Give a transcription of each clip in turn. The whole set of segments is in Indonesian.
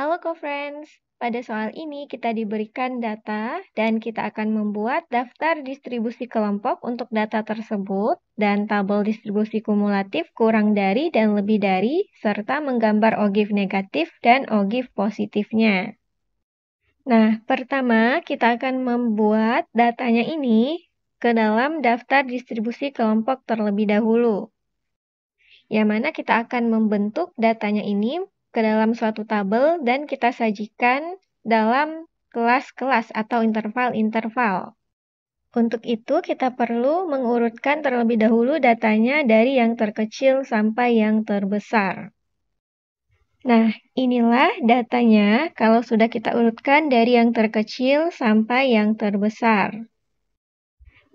Halo co-friends, pada soal ini kita diberikan data dan kita akan membuat daftar distribusi kelompok untuk data tersebut dan tabel distribusi kumulatif kurang dari dan lebih dari serta menggambar OGIF negatif dan OGIF positifnya. Nah, pertama kita akan membuat datanya ini ke dalam daftar distribusi kelompok terlebih dahulu. Yang mana kita akan membentuk datanya ini ke dalam suatu tabel dan kita sajikan dalam kelas-kelas atau interval-interval. Untuk itu, kita perlu mengurutkan terlebih dahulu datanya dari yang terkecil sampai yang terbesar. Nah, inilah datanya kalau sudah kita urutkan dari yang terkecil sampai yang terbesar.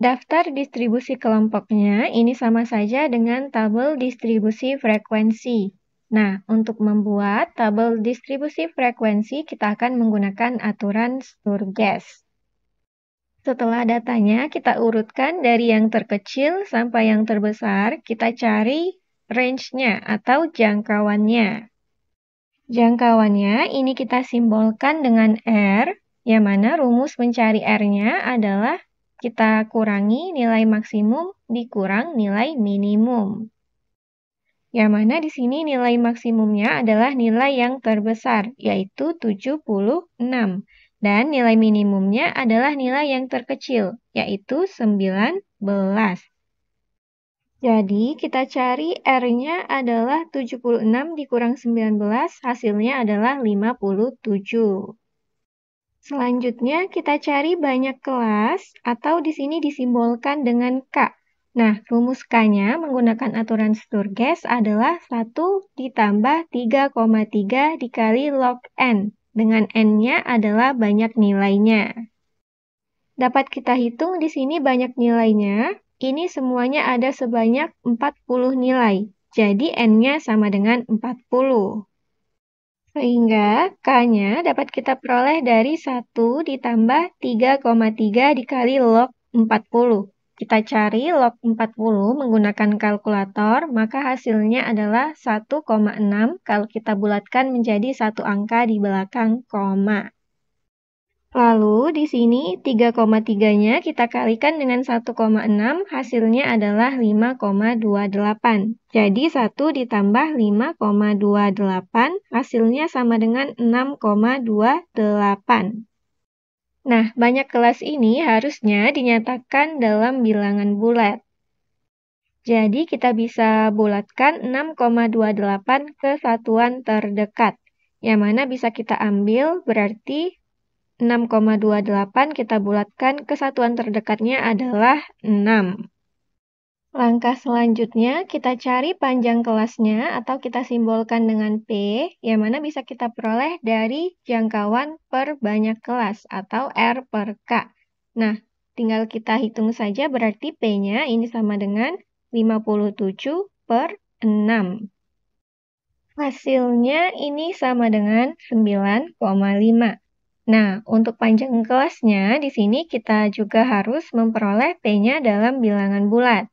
Daftar distribusi kelompoknya ini sama saja dengan tabel distribusi frekuensi. Nah, untuk membuat tabel distribusi frekuensi, kita akan menggunakan aturan Sturges. Setelah datanya, kita urutkan dari yang terkecil sampai yang terbesar, kita cari range-nya atau jangkauannya. Jangkauannya ini kita simbolkan dengan R, yang mana rumus mencari R-nya adalah kita kurangi nilai maksimum dikurang nilai minimum yang mana di sini nilai maksimumnya adalah nilai yang terbesar, yaitu 76, dan nilai minimumnya adalah nilai yang terkecil, yaitu 19. Jadi, kita cari R-nya adalah 76 dikurang 19, hasilnya adalah 57. Selanjutnya, kita cari banyak kelas, atau di sini disimbolkan dengan K, Nah, rumus k nya menggunakan aturan Sturges adalah 1 ditambah 3,3 dikali log n, dengan n-nya adalah banyak nilainya. Dapat kita hitung di sini banyak nilainya, ini semuanya ada sebanyak 40 nilai, jadi n-nya sama dengan 40. Sehingga k-nya dapat kita peroleh dari 1 ditambah 3,3 dikali log 40. Kita cari log 40 menggunakan kalkulator, maka hasilnya adalah 1,6 kalau kita bulatkan menjadi satu angka di belakang koma. Lalu di sini 3,3-nya kita kalikan dengan 1,6, hasilnya adalah 5,28. Jadi 1 ditambah 5,28, hasilnya sama dengan 6,28. Nah, banyak kelas ini harusnya dinyatakan dalam bilangan bulat. Jadi kita bisa bulatkan 6,28 ke satuan terdekat, yang mana bisa kita ambil berarti 6,28 kita bulatkan ke satuan terdekatnya adalah 6. Langkah selanjutnya, kita cari panjang kelasnya atau kita simbolkan dengan P, yang mana bisa kita peroleh dari jangkauan per banyak kelas atau R per K. Nah, tinggal kita hitung saja berarti P-nya ini sama dengan 57 per 6. Hasilnya ini sama dengan 9,5. Nah, untuk panjang kelasnya di sini kita juga harus memperoleh P-nya dalam bilangan bulat.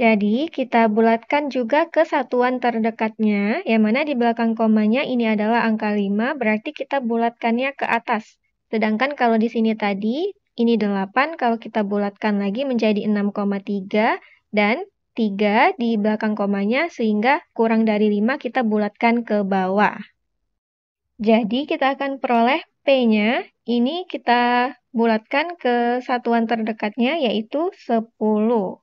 Jadi, kita bulatkan juga ke satuan terdekatnya, yang mana di belakang komanya ini adalah angka 5, berarti kita bulatkannya ke atas. Sedangkan kalau di sini tadi, ini 8, kalau kita bulatkan lagi menjadi 6,3, dan 3 di belakang komanya, sehingga kurang dari 5 kita bulatkan ke bawah. Jadi, kita akan peroleh P-nya, ini kita bulatkan ke satuan terdekatnya, yaitu 10.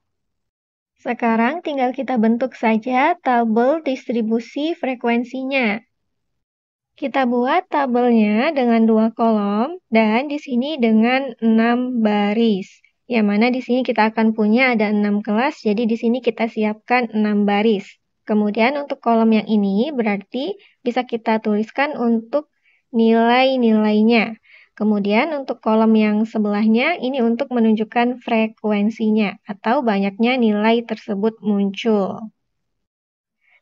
Sekarang tinggal kita bentuk saja tabel distribusi frekuensinya. Kita buat tabelnya dengan dua kolom dan di sini dengan 6 baris. Yang mana di sini kita akan punya ada 6 kelas, jadi di sini kita siapkan 6 baris. Kemudian untuk kolom yang ini berarti bisa kita tuliskan untuk nilai-nilainya. Kemudian untuk kolom yang sebelahnya ini untuk menunjukkan frekuensinya atau banyaknya nilai tersebut muncul.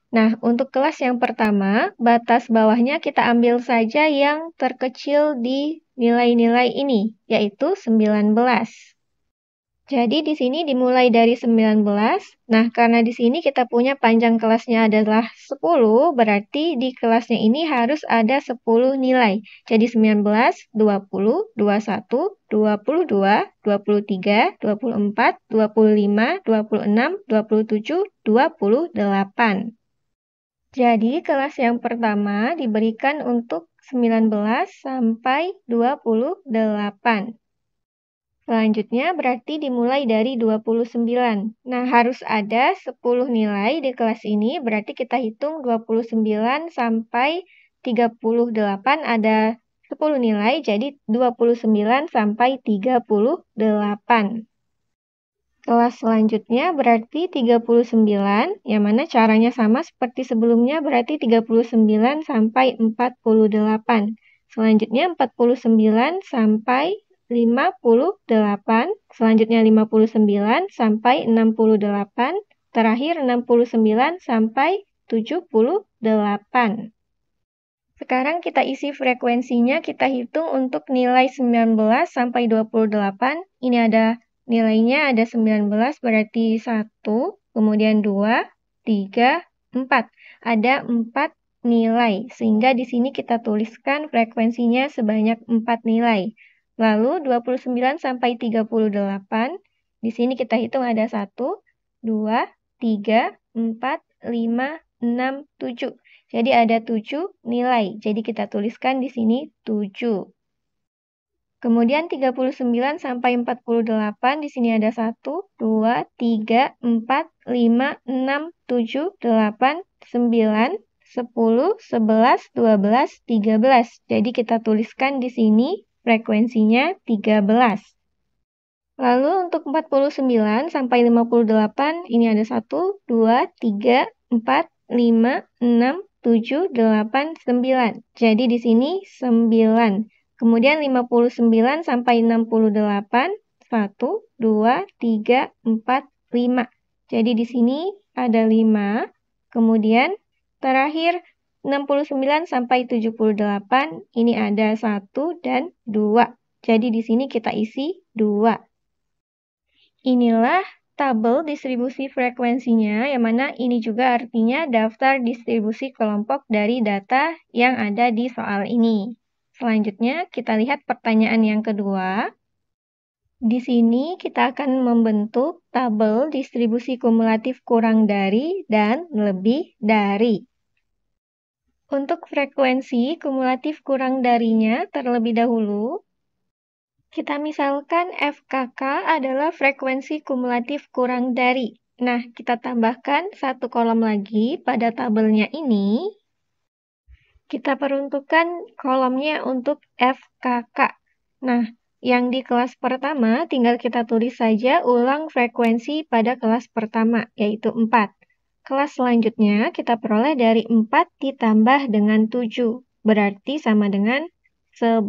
Nah, untuk kelas yang pertama, batas bawahnya kita ambil saja yang terkecil di nilai-nilai ini, yaitu 19. Jadi di sini dimulai dari 19. Nah, karena di sini kita punya panjang kelasnya adalah 10, berarti di kelasnya ini harus ada 10 nilai. Jadi 19, 20, 21, 22, 23, 24, 25, 26, 27, 28. Jadi kelas yang pertama diberikan untuk 19 sampai 28. Selanjutnya berarti dimulai dari 29. Nah, harus ada 10 nilai di kelas ini, berarti kita hitung 29 sampai 38 ada 10 nilai, jadi 29 sampai 38. Kelas selanjutnya berarti 39, yang mana caranya sama seperti sebelumnya, berarti 39 sampai 48. Selanjutnya 49 sampai 58, selanjutnya 59 sampai 68, terakhir 69 sampai 78. Sekarang kita isi frekuensinya, kita hitung untuk nilai 19 sampai 28. Ini ada nilainya ada 19 berarti 1, kemudian 2, 3, 4. Ada 4 nilai, sehingga di sini kita tuliskan frekuensinya sebanyak 4 nilai. Lalu 29 sampai 38, di sini kita hitung ada 1, 2, 3, 4, 5, 6, 7. Jadi ada 7 nilai. Jadi kita tuliskan di sini 7. Kemudian 39 sampai 48 di sini ada 1 2 3 4 5 6 7 8 9 10 11 12 13. Jadi kita tuliskan di sini frekuensinya 13. Lalu untuk 49 sampai 58 ini ada 1, 2, 3, 4, 5, 6, 7, 8, 9. Jadi di sini 9. Kemudian 59 sampai 68 1, 2, 3, 4, 5. Jadi di sini ada 5. Kemudian terakhir 69 sampai 78 ini ada 1 dan 2. Jadi di sini kita isi 2. Inilah tabel distribusi frekuensinya yang mana ini juga artinya daftar distribusi kelompok dari data yang ada di soal ini. Selanjutnya kita lihat pertanyaan yang kedua. Di sini kita akan membentuk tabel distribusi kumulatif kurang dari dan lebih dari. Untuk frekuensi kumulatif kurang darinya terlebih dahulu, kita misalkan FKK adalah frekuensi kumulatif kurang dari. Nah, kita tambahkan satu kolom lagi pada tabelnya ini. Kita peruntukkan kolomnya untuk FKK. Nah, yang di kelas pertama tinggal kita tulis saja ulang frekuensi pada kelas pertama, yaitu 4. Kelas selanjutnya kita peroleh dari 4 ditambah dengan 7, berarti sama dengan 11.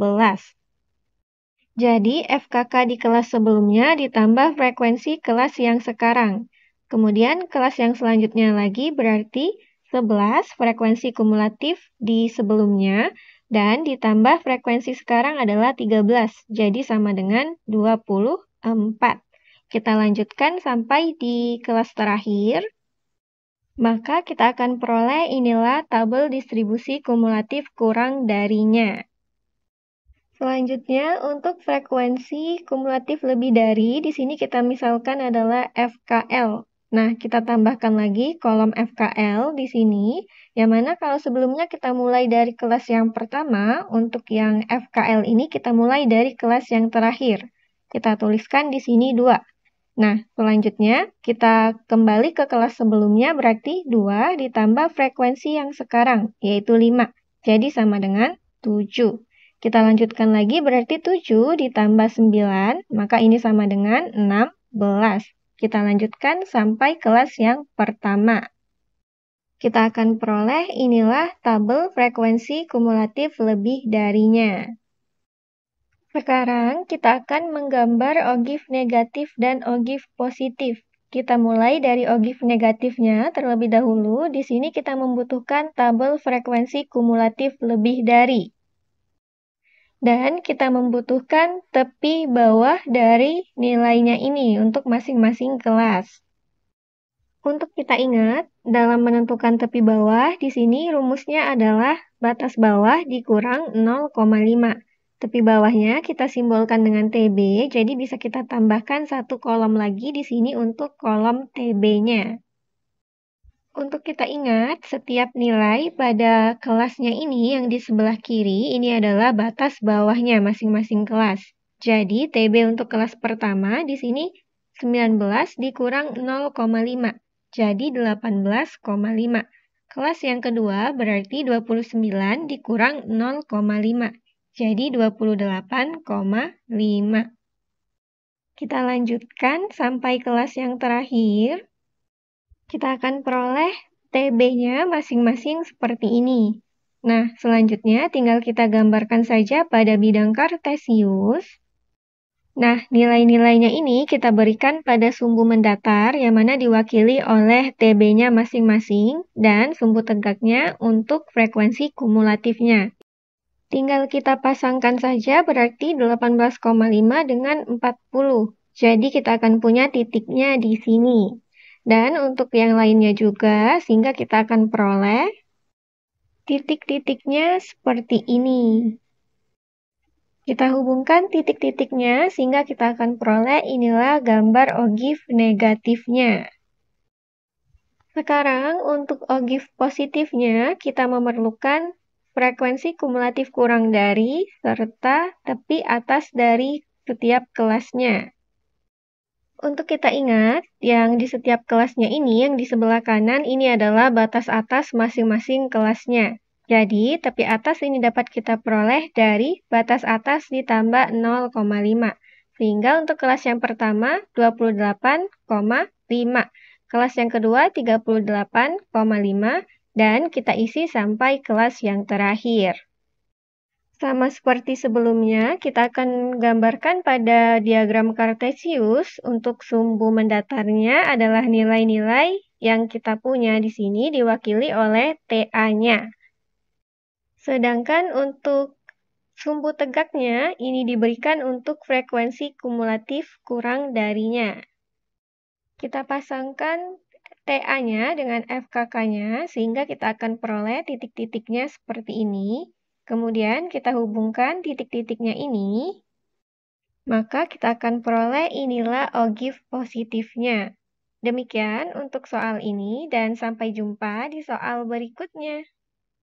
Jadi, FKK di kelas sebelumnya ditambah frekuensi kelas yang sekarang. Kemudian, kelas yang selanjutnya lagi berarti 11 frekuensi kumulatif di sebelumnya, dan ditambah frekuensi sekarang adalah 13, jadi sama dengan 24. Kita lanjutkan sampai di kelas terakhir. Maka kita akan peroleh inilah tabel distribusi kumulatif kurang darinya. Selanjutnya, untuk frekuensi kumulatif lebih dari, di sini kita misalkan adalah FKL. Nah, kita tambahkan lagi kolom FKL di sini, yang mana kalau sebelumnya kita mulai dari kelas yang pertama, untuk yang FKL ini kita mulai dari kelas yang terakhir. Kita tuliskan di sini 2. Nah, selanjutnya kita kembali ke kelas sebelumnya berarti 2 ditambah frekuensi yang sekarang, yaitu 5. Jadi sama dengan 7. Kita lanjutkan lagi berarti 7 ditambah 9, maka ini sama dengan 16. Kita lanjutkan sampai kelas yang pertama. Kita akan peroleh inilah tabel frekuensi kumulatif lebih darinya. Sekarang kita akan menggambar ogif negatif dan ogif positif. Kita mulai dari ogif negatifnya terlebih dahulu. Di sini kita membutuhkan tabel frekuensi kumulatif lebih dari. Dan kita membutuhkan tepi bawah dari nilainya ini untuk masing-masing kelas. Untuk kita ingat, dalam menentukan tepi bawah, di sini rumusnya adalah batas bawah dikurang 0,5. Tepi bawahnya kita simbolkan dengan TB, jadi bisa kita tambahkan satu kolom lagi di sini untuk kolom TB-nya. Untuk kita ingat, setiap nilai pada kelasnya ini yang di sebelah kiri, ini adalah batas bawahnya masing-masing kelas. Jadi, TB untuk kelas pertama di sini 19 dikurang 0,5, jadi 18,5. Kelas yang kedua berarti 29 dikurang 0,5 jadi 28,5. Kita lanjutkan sampai kelas yang terakhir. Kita akan peroleh TB-nya masing-masing seperti ini. Nah, selanjutnya tinggal kita gambarkan saja pada bidang kartesius. Nah, nilai-nilainya ini kita berikan pada sumbu mendatar yang mana diwakili oleh TB-nya masing-masing dan sumbu tegaknya untuk frekuensi kumulatifnya. Tinggal kita pasangkan saja berarti 18,5 dengan 40. Jadi kita akan punya titiknya di sini. Dan untuk yang lainnya juga, sehingga kita akan peroleh titik-titiknya seperti ini. Kita hubungkan titik-titiknya sehingga kita akan peroleh inilah gambar OGIF negatifnya. Sekarang untuk OGIF positifnya kita memerlukan frekuensi kumulatif kurang dari, serta tepi atas dari setiap kelasnya. Untuk kita ingat, yang di setiap kelasnya ini, yang di sebelah kanan ini adalah batas atas masing-masing kelasnya. Jadi, tepi atas ini dapat kita peroleh dari batas atas ditambah 0,5. Sehingga untuk kelas yang pertama 28,5, kelas yang kedua 38,5, dan kita isi sampai kelas yang terakhir. Sama seperti sebelumnya, kita akan gambarkan pada diagram Cartesius untuk sumbu mendatarnya adalah nilai-nilai yang kita punya di sini diwakili oleh TA-nya. Sedangkan untuk sumbu tegaknya, ini diberikan untuk frekuensi kumulatif kurang darinya. Kita pasangkan TA-nya dengan FKK-nya sehingga kita akan peroleh titik-titiknya seperti ini. Kemudian kita hubungkan titik-titiknya ini, maka kita akan peroleh inilah OGIF positifnya. Demikian untuk soal ini dan sampai jumpa di soal berikutnya.